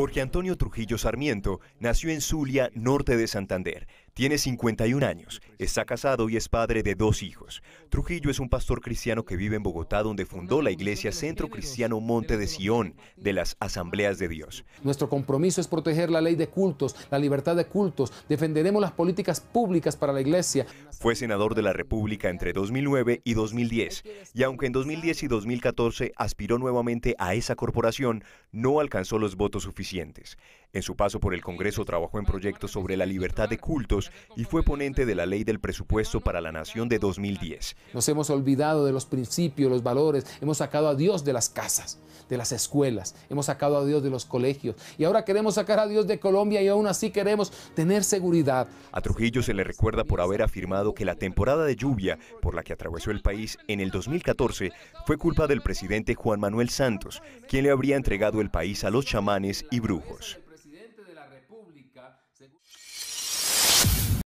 Jorge Antonio Trujillo Sarmiento nació en Zulia, norte de Santander. Tiene 51 años, está casado y es padre de dos hijos. Trujillo es un pastor cristiano que vive en Bogotá, donde fundó la iglesia Centro Cristiano Monte de Sion de las Asambleas de Dios. Nuestro compromiso es proteger la ley de cultos, la libertad de cultos. Defenderemos las políticas públicas para la iglesia. Fue senador de la República entre 2009 y 2010, y aunque en 2010 y 2014 aspiró nuevamente a esa corporación, no alcanzó los votos suficientes. En su paso por el Congreso trabajó en proyectos sobre la libertad de cultos y fue ponente de la ley del presupuesto para la nación de 2010. Nos hemos olvidado de los principios, los valores, hemos sacado a Dios de las casas, de las escuelas, hemos sacado a Dios de los colegios y ahora queremos sacar a Dios de Colombia y aún así queremos tener seguridad. A Trujillo se le recuerda por haber afirmado que la temporada de lluvia por la que atravesó el país en el 2014 fue culpa del presidente Juan Manuel Santos, quien le habría entregado el país a los chamanes y brujos.